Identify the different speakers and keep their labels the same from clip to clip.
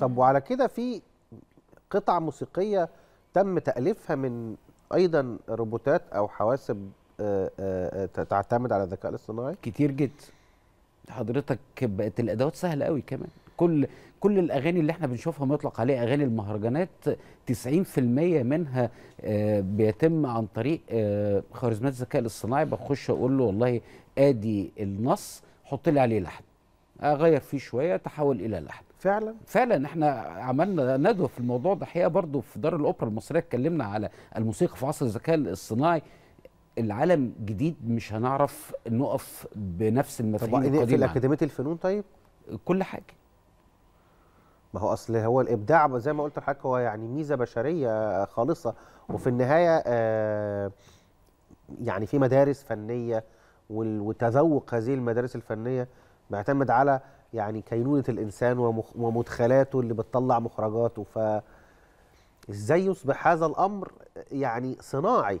Speaker 1: طب وعلى كده في قطع موسيقيه تم تاليفها من ايضا روبوتات او حواسب آه، آه، آه، تعتمد على الذكاء الاصطناعي كتير
Speaker 2: جدا حضرتك بقت الادوات سهله قوي كمان كل كل الاغاني اللي احنا بنشوفها مطلق عليها اغاني المهرجانات 90% منها بيتم عن طريق خوارزميات الذكاء الاصطناعي بخش اقول له والله ادي النص حط لي عليه لحن اغير فيه شويه تحول الى لحن فعلا فعلا احنا عملنا ندوه في الموضوع ده حقيقه برضه في دار الاوبرا المصريه اتكلمنا على الموسيقى في عصر الذكاء الاصطناعي العالم جديد مش هنعرف نقف بنفس المفاهيم القديمه طب في اكاديميه الفنون طيب كل حاجه
Speaker 1: ما هو اصل هو الابداع زي ما قلت لحضرتك هو يعني ميزه بشريه خالصه وفي النهايه آه، يعني في مدارس فنيه وتذوق هذه المدارس الفنيه بيعتمد على يعني كينونه الانسان ومخ ومدخلاته اللي بتطلع مخرجاته ف ازاي يصبح هذا الامر يعني
Speaker 2: صناعي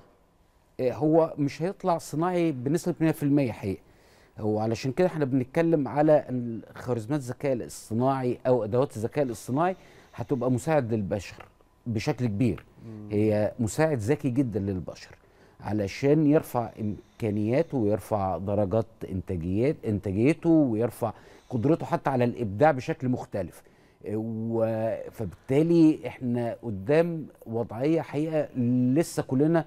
Speaker 2: إيه، هو مش هيطلع صناعي بنسبه 100% حقيقه هو علشان كده احنا بنتكلم على خوارزميات الذكاء الاصطناعي او ادوات الذكاء الاصطناعي هتبقى مساعد للبشر بشكل كبير هي مساعد ذكي جدا للبشر علشان يرفع امكانياته ويرفع درجات انتاجيات انتاجيته ويرفع قدرته حتى على الابداع بشكل مختلف فبالتالي احنا قدام وضعيه حقيقه لسه كلنا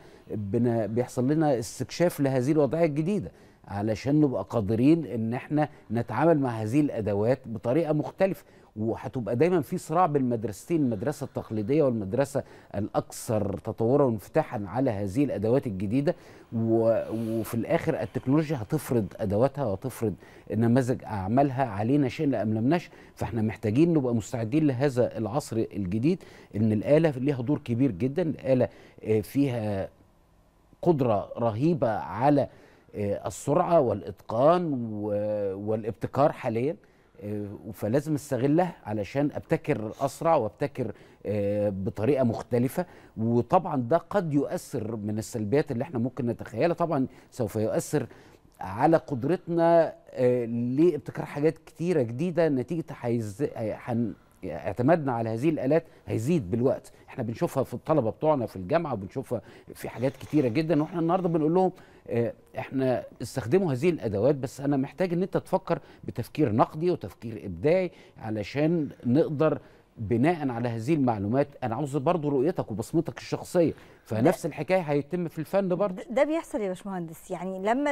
Speaker 2: بيحصل لنا استكشاف لهذه الوضعيه الجديده علشان نبقى قادرين ان احنا نتعامل مع هذه الادوات بطريقه مختلفه وهتبقى دايما في صراع بين مدرستين المدرسه التقليديه والمدرسه الاكثر تطورا وانفتاحا على هذه الادوات الجديده وفي الاخر التكنولوجيا هتفرض ادواتها وتفرض نماذج اعمالها علينا شئنا ام لمناش فاحنا محتاجين نبقى مستعدين لهذا العصر الجديد ان الاله ليها دور كبير جدا الاله آه، فيها قدره رهيبه على آه، السرعه والاتقان والابتكار حاليا آه، فلازم استغلها علشان ابتكر اسرع وابتكر آه، بطريقه مختلفه وطبعا ده قد يؤثر من السلبيات اللي احنا ممكن نتخيلها طبعا سوف يؤثر على قدرتنا لابتكار حاجات كتيره جديده نتيجه اعتمادنا على هذه الالات هيزيد بالوقت احنا بنشوفها في الطلبه بتوعنا في الجامعه وبنشوفها في حاجات كتيره جدا واحنا النهارده بنقول لهم آه، احنا استخدموا هذه الادوات بس انا محتاج ان انت تفكر بتفكير نقدي وتفكير ابداعي علشان نقدر بناء على هذه المعلومات انا عاوز برضو رؤيتك وبصمتك الشخصيه فنفس الحكايه هيتم في الفن برضه
Speaker 3: ده بيحصل يا باشمهندس يعني لما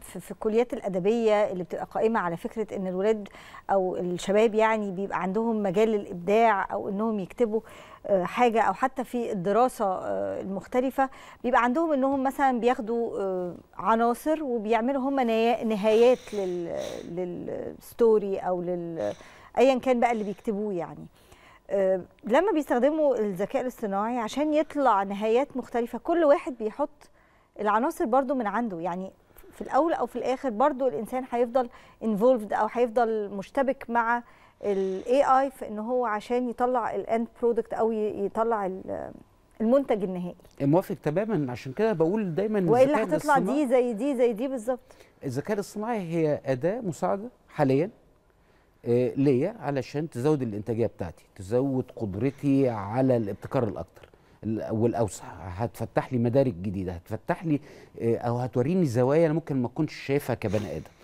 Speaker 3: في الكليات الادبيه اللي بتبقى قائمه على فكره ان الولاد او الشباب يعني بيبقى عندهم مجال للابداع او انهم يكتبوا آه، حاجه او حتى في الدراسه آه، المختلفه بيبقى عندهم انهم مثلا بياخدوا آه، عناصر وبيعملوا هم نهايات للستوري او لل ايا كان بقى اللي بيكتبوه يعني آه، لما بيستخدموا الذكاء الاصطناعي عشان يطلع نهايات مختلفه كل واحد بيحط العناصر برضو من عنده يعني في الاول او في الاخر برضو الانسان هيفضل انفولفد او هيفضل مشتبك مع الاي اي في ان هو عشان يطلع الاند برودكت او يطلع المنتج النهائي
Speaker 2: موافق تماما عشان كده بقول دايما والا هتطلع دي
Speaker 3: زي دي زي دي بالظبط
Speaker 2: الذكاء الاصطناعي هي اداه مساعده حاليا آه، ليا علشان تزود الانتاجيه بتاعتي تزود قدرتي على الابتكار الاكتر والاوسع هتفتح لي مدارك جديده هتفتح لي آه، او هتوريني زوايا انا ممكن ما اكونش شايفها كبني ادم